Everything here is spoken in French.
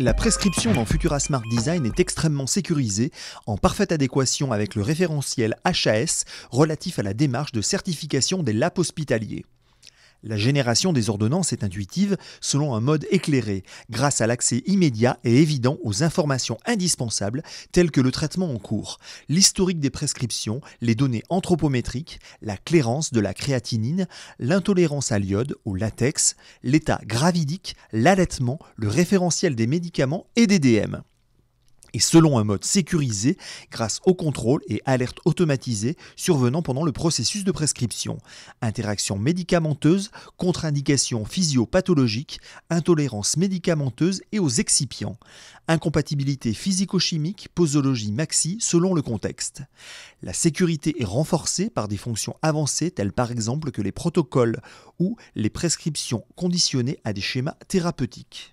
La prescription dans Futura Smart Design est extrêmement sécurisée, en parfaite adéquation avec le référentiel HAS relatif à la démarche de certification des LAP hospitaliers. La génération des ordonnances est intuitive selon un mode éclairé, grâce à l'accès immédiat et évident aux informations indispensables telles que le traitement en cours, l'historique des prescriptions, les données anthropométriques, la clairance de la créatinine, l'intolérance à l'iode ou latex, l'état gravidique, l'allaitement, le référentiel des médicaments et des DM et selon un mode sécurisé grâce au contrôle et alertes automatisées survenant pendant le processus de prescription. Interaction médicamenteuse, contre-indication physiopathologique, intolérance médicamenteuse et aux excipients. Incompatibilité physico-chimique, posologie maxi selon le contexte. La sécurité est renforcée par des fonctions avancées telles par exemple que les protocoles ou les prescriptions conditionnées à des schémas thérapeutiques.